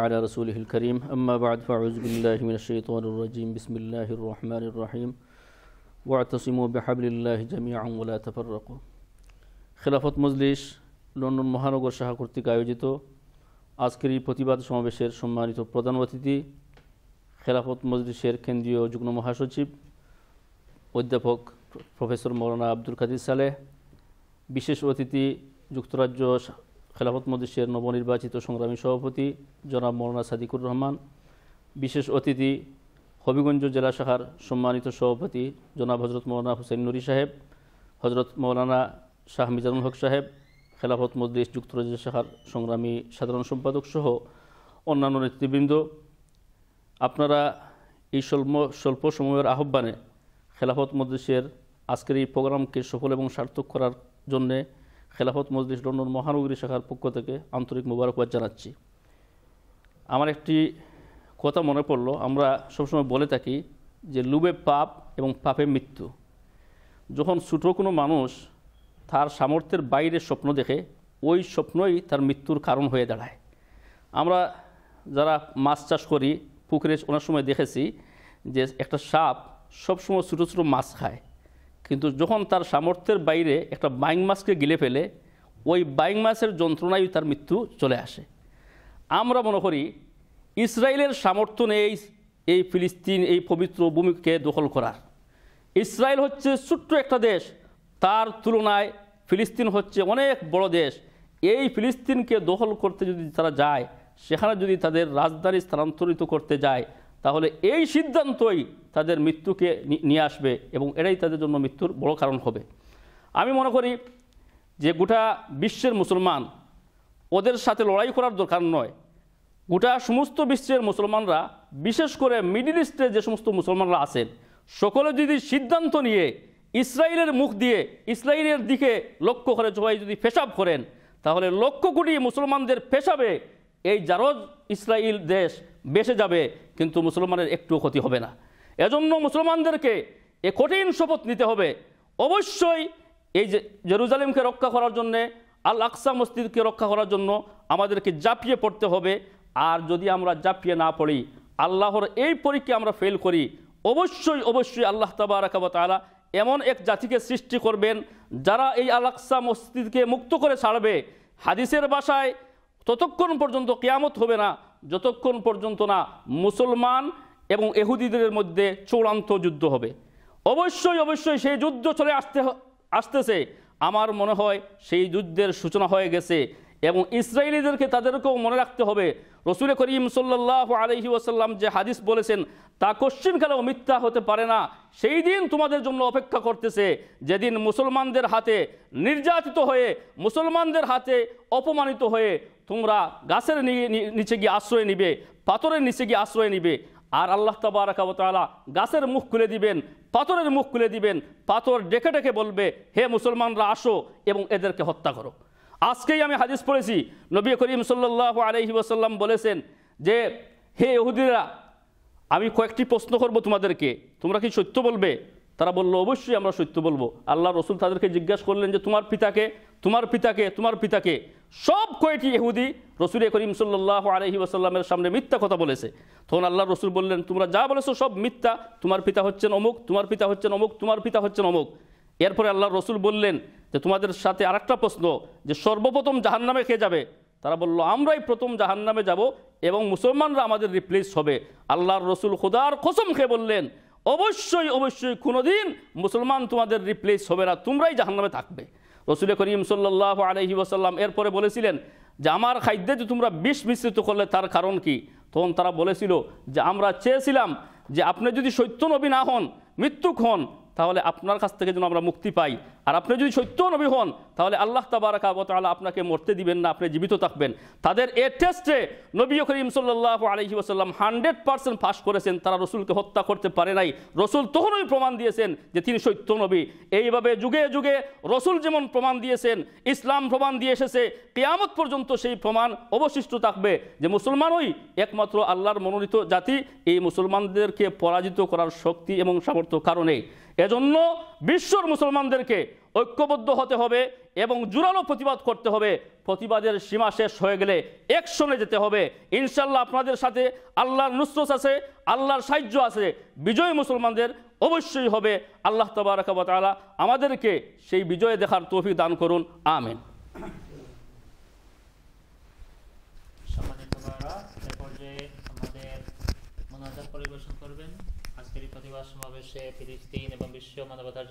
على رسوله الكريم أما بعد فأعوذ بالله من الشيطان الرجيم بسم الله الرحمن الرحيم واعتصموا بحبل الله جميعا ولا تفرقوا খেলাফত মজলিস লন্ডন মহানগর শাখা কর্তৃক আয়োজিত আজকের এই প্রতিবাদ সমাবেশের সম্মানিত প্রধান অতিথি খেলাফত মজলিসের কেন্দ্রীয় যুগ্ম মহাসচিব অধ্যাপক প্রফেসর মৌলানা আব্দুল কাদির সালেহ বিশেষ অতিথি যুক্তরাজ্য খেলাফত মদেশের নবনির্বাচিত সংগ্রামী সভাপতি জনাব মৌলানা সাদিকুর রহমান বিশেষ অতিথি হবিগঞ্জ জেলা শাখার সম্মানিত সভাপতি জনাব হজরত মৌলানা হুসেন নুরি সাহেব হজরত মৌলানা শাহ মিজানুল হক সাহেব খেলাফত মজলিস যুক্তরাজ্য শাখার সংগ্রামী সাধারণ সম্পাদক সহ অন্যান্য নেতৃবৃন্দ আপনারা এই স্বল্প স্বল্প সময়ের আহ্বানে খেলাফত মজলিসের আজকের এই প্রোগ্রামকে সফল এবং সার্থক করার জন্যে খেলাফত মজলিস লন্ডন মহানগরী শাখার পক্ষ থেকে আন্তরিক মুবারকবাদ জানাচ্ছি আমার একটি কথা মনে পড়ল আমরা সবসময় বলে থাকি যে লুবে পাপ এবং পাপে মৃত্যু যখন ছোটো কোনো মানুষ তার সামর্থ্যের বাইরে স্বপ্ন দেখে ওই স্বপ্নই তার মৃত্যুর কারণ হয়ে দাঁড়ায় আমরা যারা মাছ চাষ করি পুকুরে অনেক সময় দেখেছি যে একটা সাপ সবসময় ছোটো ছোটো মাছ খায় কিন্তু যখন তার সামর্থ্যের বাইরে একটা বাইং মাছকে গিলে ফেলে ওই বাইং মাছের যন্ত্রণায় তার মৃত্যু চলে আসে আমরা মনে করি ইসরায়েলের সামর্থ্য নেই এই ফিলিস্তিন এই পবিত্র ভূমিকে দখল করার ইসরায়েল হচ্ছে ছোট্ট একটা দেশ তার তুলনায় ফিলিস্তিন হচ্ছে অনেক বড় দেশ এই ফিলিস্তিনকে দখল করতে যদি তারা যায় সেখানে যদি তাদের রাজধানী স্থানান্তরিত করতে যায় তাহলে এই সিদ্ধান্তই তাদের মৃত্যুকে নিয়ে আসবে এবং এটাই তাদের জন্য মৃত্যুর বড় কারণ হবে আমি মনে করি যে গোটা বিশ্বের মুসলমান ওদের সাথে লড়াই করার দরকার নয় গোটা সমস্ত বিশ্বের মুসলমানরা বিশেষ করে মিডিল ইস্টের যে সমস্ত মুসলমানরা আছেন সকলে যদি সিদ্ধান্ত নিয়ে ইসরায়েলের মুখ দিয়ে ইসরায়েলের দিকে লক্ষ্য করে সবাই যদি পেশাব করেন তাহলে লক্ষ কোটি মুসলমানদের পেশাবে এই জারজ ইসরায়েল দেশ বেঁচে যাবে কিন্তু মুসলমানের একটু ক্ষতি হবে না এজন্য মুসলমানদেরকে এ কঠিন শপথ নিতে হবে অবশ্যই এই জেরুজালেমকে রক্ষা করার জন্যে আল আকসা মসজিদকে রক্ষা করার জন্য আমাদেরকে জাপিয়ে পড়তে হবে আর যদি আমরা জাপিয়ে না পড়ি আল্লাহর এই পরীক্ষা আমরা ফেল করি অবশ্যই অবশ্যই আল্লাহ তাবা তারা এমন এক জাতিকে সৃষ্টি করবেন যারা এই আকসা মসজিদকে মুক্ত করে ছাড়বে হাদিসের বাসায় ততক্ষণ পর্যন্ত কেয়ামত হবে না যতক্ষণ পর্যন্ত না মুসলমান এবং এহুদিদের মধ্যে চূড়ান্ত যুদ্ধ হবে অবশ্যই অবশ্যই সেই যুদ্ধ চলে আসতে আসতেছে আমার মনে হয় সেই যুদ্ধের সূচনা হয়ে গেছে এবং ইসরায়েলিদেরকে তাদেরকেও মনে রাখতে হবে রসুল করিম সাল্লাহ আলহি ওসাল্লাম যে হাদিস বলেছেন তা কশ্চিনকালেও মিথ্যা হতে পারে না সেই দিন তোমাদের জন্য অপেক্ষা করতেছে যেদিন মুসলমানদের হাতে নির্যাতিত হয়ে মুসলমানদের হাতে অপমানিত হয়ে তোমরা গাছের নিচে গিয়ে আশ্রয় নিবে পাথরের নিচে গিয়ে আশ্রয় নিবে আর আল্লাহ তবরাকাবতালা গাছের মুখ খুলে দিবেন পাথরের মুখ খুলে দিবেন পাথর ডেকে ডেকে বলবে হে মুসলমানরা আসো এবং এদেরকে হত্যা করো আজকেই আমি হাদিস পড়েছি নবী করিম সাল্লাহ আলহি ওসাল্লাম বলেছেন যে হে ইহুদিরা আমি কয়েকটি প্রশ্ন করব তোমাদেরকে তোমরা কি সত্য বলবে তারা বলল অবশ্যই আমরা সত্য বলবো আল্লাহ রসুল তাদেরকে জিজ্ঞাসা করলেন যে তোমার পিতাকে তোমার পিতাকে তোমার পিতাকে সব কয়েকটি এহুদি রসুল করিম সাল্লাহ আলহি ওসাল্লামের সামনে মিথ্যা কথা বলেছে তখন আল্লাহ রসুল বললেন তোমরা যা বলেছো সব মিথ্যা তোমার পিতা হচ্ছেন অমুক তোমার পিতা হচ্ছেন অমুক তোমার পিতা হচ্ছেন অমুক এরপরে আল্লাহ রসুল বললেন যে তোমাদের সাথে আরেকটা প্রশ্ন যে সর্বপ্রথম জাহান নামে খেয়ে যাবে তারা বলল আমরাই প্রথম জাহান নামে যাব এবং মুসলমানরা আমাদের রিপ্লেস হবে আল্লাহর রসুল খুদার খসম খেয়ে বললেন অবশ্যই অবশ্যই কোনোদিন মুসলমান তোমাদের রিপ্লেস হবে না তোমরাই জাহান নামে থাকবে রসুল করিম সাল্লাহ আলহি ওসাল্লাম এরপরে বলেছিলেন যে আমার খাদ্যে যে তোমরা বিষ মিশ্রিত করলে তার কারণ কি তখন তারা বলেছিল যে আমরা চেয়েছিলাম যে আপনি যদি সত্য নবী না হন মৃত্যুক হন তাহলে আপনার কাছ থেকে যেন আমরা মুক্তি পাই আর আপনি যদি সত্য নবী হন তাহলে আল্লাহ তাবারাক তালা আপনাকে মরতে দিবেন না আপনি জীবিত থাকবেন তাদের এ টেস্টে নবী করিম সাল্লাহ আলহি আসাল্লাম হান্ড্রেড পার্সেন্ট ফাঁস করেছেন তারা রসুলকে হত্যা করতে পারে নাই রসুল তখনই প্রমাণ দিয়েছেন যে তিনি সত্য নবী এইভাবে যুগে যুগে রসুল যেমন প্রমাণ দিয়েছেন ইসলাম প্রমাণ দিয়ে এসেছে কেয়ামত পর্যন্ত সেই প্রমাণ অবশিষ্ট থাকবে যে মুসলমানই একমাত্র আল্লাহর মনোনীত জাতি এই মুসলমানদেরকে পরাজিত করার শক্তি এবং সামর্থ্য কারণে এজন্য বিশ্বর মুসলমানদেরকে ঐক্যবদ্ধ হতে হবে এবং জোরালো প্রতিবাদ করতে হবে প্রতিবাদের সীমা শেষ হয়ে গেলে একশনে যেতে হবে ইনশাল্লাহ আপনাদের সাথে আল্লাহর নুসরত আছে আল্লাহর সাহায্য আছে বিজয় মুসলমানদের অবশ্যই হবে আল্লাহ তবরাকাবত আমাদেরকে সেই বিজয় দেখার তৌফিক দান করুন আমিন পরিবেশন করবেন আজকের এই প্রতিবাদ সমাবেশে ফিলিস্তিন এবং বিশ্ব মানবতার জন্য